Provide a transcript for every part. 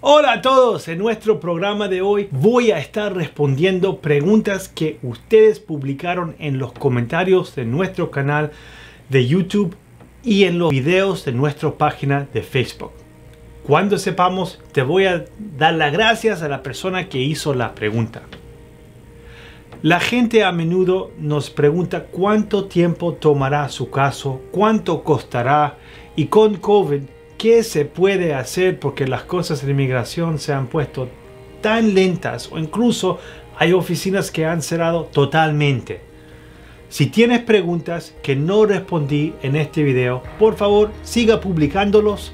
Hola a todos, en nuestro programa de hoy voy a estar respondiendo preguntas que ustedes publicaron en los comentarios de nuestro canal de YouTube y en los videos de nuestra página de Facebook. Cuando sepamos, te voy a dar las gracias a la persona que hizo la pregunta. La gente a menudo nos pregunta cuánto tiempo tomará su caso, cuánto costará y con COVID ¿Qué se puede hacer porque las cosas de inmigración se han puesto tan lentas o incluso hay oficinas que han cerrado totalmente? Si tienes preguntas que no respondí en este video, por favor siga publicándolos,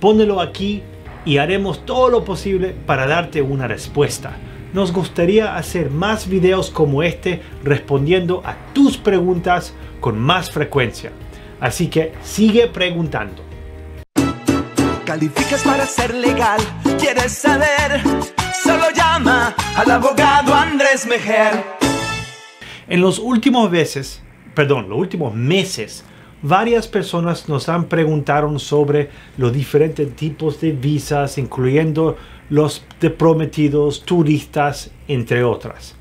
pónelo aquí y haremos todo lo posible para darte una respuesta. Nos gustaría hacer más videos como este respondiendo a tus preguntas con más frecuencia. Así que sigue preguntando calificas para ser legal. ¿Quieres saber? Solo llama al abogado Andrés Mejer. En los últimos meses perdón, los últimos meses, varias personas nos han preguntado sobre los diferentes tipos de visas, incluyendo los de prometidos, turistas, entre otras.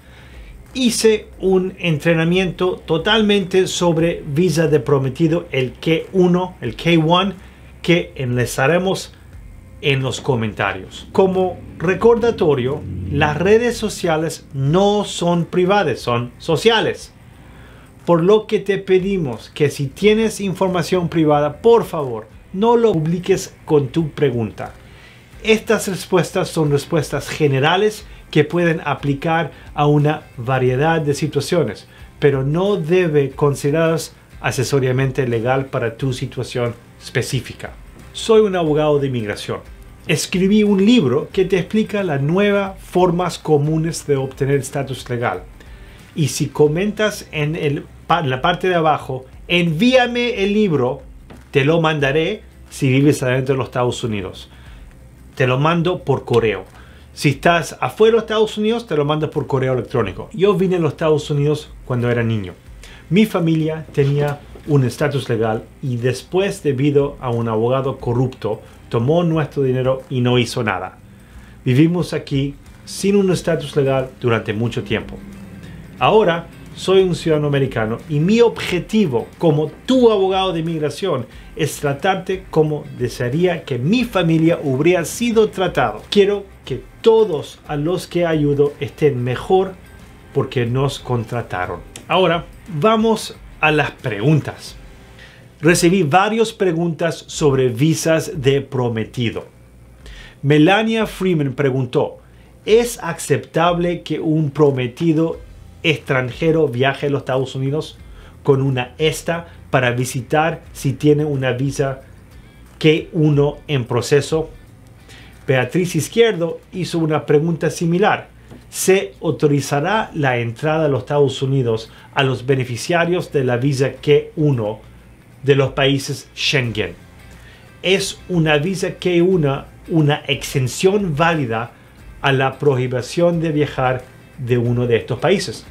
Hice un entrenamiento totalmente sobre visa de prometido, el K1, el K1, que haremos en los comentarios. Como recordatorio, las redes sociales no son privadas, son sociales. Por lo que te pedimos que si tienes información privada, por favor, no lo publiques con tu pregunta. Estas respuestas son respuestas generales que pueden aplicar a una variedad de situaciones, pero no debe considerarse asesoriamente legal para tu situación específica. Soy un abogado de inmigración. Escribí un libro que te explica las nuevas formas comunes de obtener estatus legal. Y si comentas en, la parte de abajo, envíame el libro, te lo mandaré si vives adentro de los Estados Unidos. Te lo mando por correo. Si estás afuera de los Estados Unidos, te lo mando por correo electrónico. Yo vine a los Estados Unidos cuando era niño. Mi familia tenía un estatus legal y después, debido a un abogado corrupto, tomó nuestro dinero y no hizo nada. Vivimos aquí sin un estatus legal durante mucho tiempo. Ahora soy un ciudadano americano y mi objetivo como tu abogado de inmigración es tratarte como desearía que mi familia hubiera sido tratado. Quiero que todos a los que ayudo estén mejor porque nos contrataron. Ahora vamos a las preguntas. Recibí varias preguntas sobre visas de prometido. Melania Freeman preguntó, ¿es aceptable que un prometido extranjero viaje a los Estados Unidos con una esta para visitar si tiene una visa que uno en proceso? Beatriz Izquierdo hizo una pregunta similar se autorizará la entrada a los Estados Unidos a los beneficiarios de la visa K1 de los países Schengen. Es una visa K1 una exención válida a la prohibición de viajar de uno de estos países.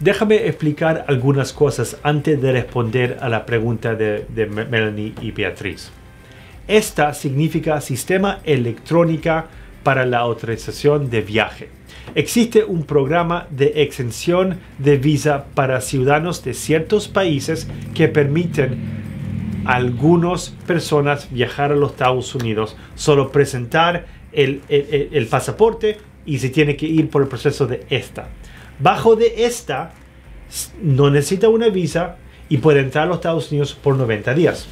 Déjame explicar algunas cosas antes de responder a la pregunta de, de Melanie y Beatriz. Esta significa Sistema Electrónica para la autorización de viaje. Existe un programa de exención de visa para ciudadanos de ciertos países que permiten a algunas personas viajar a los Estados Unidos, solo presentar el, el pasaporte y se tiene que ir por el proceso de esta. Bajo de esta, no necesita una visa y puede entrar a los Estados Unidos por 90 días.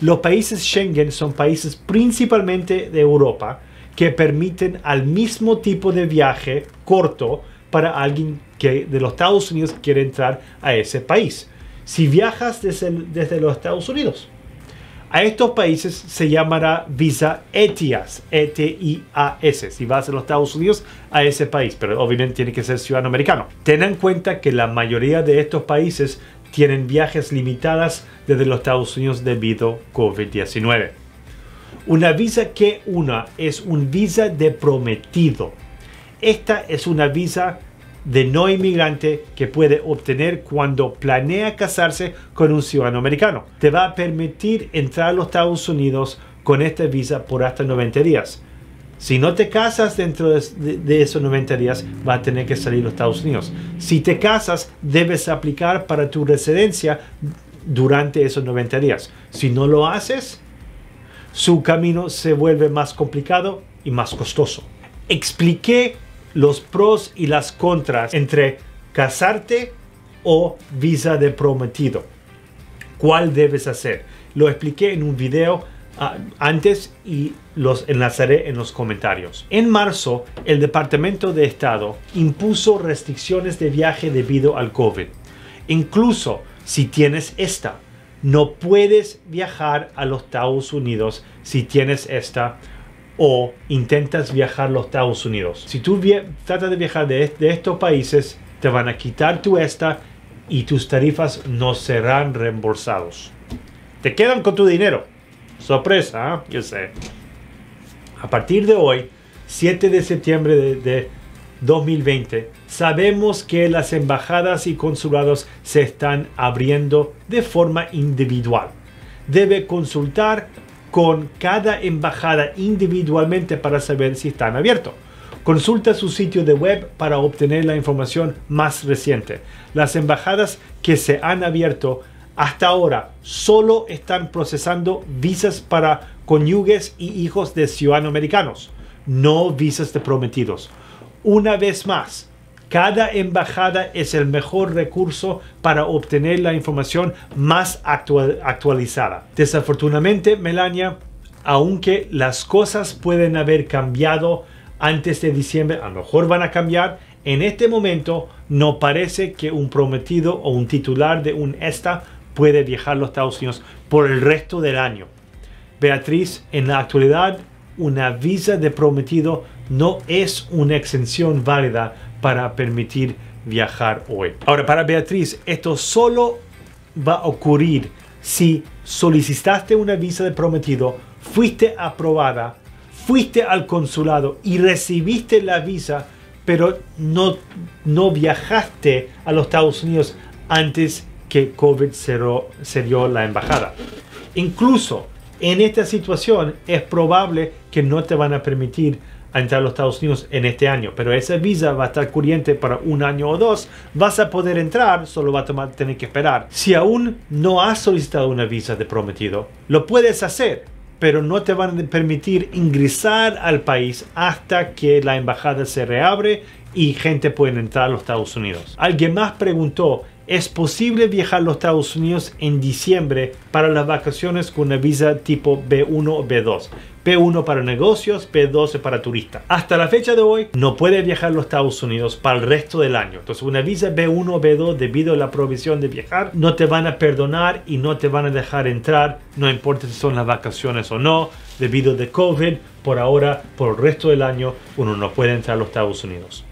Los países Schengen son países principalmente de Europa, que permiten al mismo tipo de viaje corto para alguien que de los Estados Unidos quiere entrar a ese país. Si viajas desde, los Estados Unidos, a estos países se llamará visa ETIAS, E-T-I-A-S, si vas a los Estados Unidos a ese país, pero obviamente tiene que ser ciudadano americano. Ten en cuenta que la mayoría de estos países tienen viajes limitadas desde los Estados Unidos debido a COVID-19. Una visa que una es un visa de prometido. Esta es una visa de no inmigrante que puede obtener cuando planea casarse con un ciudadano americano. Te va a permitir entrar a los Estados Unidos con esta visa por hasta 90 días. Si no te casas dentro de, esos 90 días, va a tener que salir a los Estados Unidos. Si te casas, debes aplicar para tu residencia durante esos 90 días. Si no lo haces, su camino se vuelve más complicado y más costoso. Expliqué los pros y las contras entre casarte o visa de prometido. ¿Cuál debes hacer? Lo expliqué en un video ah, antes y los enlazaré en los comentarios. En marzo, el Departamento de Estado impuso restricciones de viaje debido al COVID, incluso si tienes esta no puedes viajar a los Estados Unidos si tienes esta o intentas viajar a los Estados Unidos. Si tú tratas de viajar de, estos países, te van a quitar tu esta y tus tarifas no serán reembolsados. Te quedan con tu dinero. Sorpresa, ¿eh? yo sé. A partir de hoy, 7 de septiembre de 2020. Sabemos que las embajadas y consulados se están abriendo de forma individual. Debe consultar con cada embajada individualmente para saber si están abiertos. Consulta su sitio de web para obtener la información más reciente. Las embajadas que se han abierto hasta ahora solo están procesando visas para cónyuges y hijos de ciudadanos americanos, no visas de prometidos. Una vez más, cada embajada es el mejor recurso para obtener la información más actualizada. Desafortunadamente, Melania, aunque las cosas pueden haber cambiado antes de diciembre, a lo mejor van a cambiar, en este momento no parece que un prometido o un titular de un ESTA puede viajar a los Estados Unidos por el resto del año. Beatriz, en la actualidad, una visa de prometido no es una exención válida para permitir viajar hoy. Ahora, para Beatriz, esto solo va a ocurrir si solicitaste una visa de prometido, fuiste aprobada, fuiste al consulado y recibiste la visa, pero no, no viajaste a los Estados Unidos antes que COVID se dio la embajada. Incluso en esta situación es probable que no te van a permitir a entrar a los Estados Unidos en este año, pero esa visa va a estar corriente para un año o dos. Vas a poder entrar, solo va a tomar, tener que esperar. Si aún no has solicitado una visa de prometido, lo puedes hacer, pero no te van a permitir ingresar al país hasta que la embajada se reabre y gente puede entrar a los Estados Unidos. Alguien más preguntó, ¿es posible viajar a los Estados Unidos en diciembre para las vacaciones con una visa tipo B1 o B2? P1 para negocios, P12 para turistas. Hasta la fecha de hoy no puede viajar a los Estados Unidos para el resto del año. Entonces una visa B1, B2 debido a la prohibición de viajar no te van a perdonar y no te van a dejar entrar, no importa si son las vacaciones o no, debido de COVID, por ahora, por el resto del año uno no puede entrar a los Estados Unidos.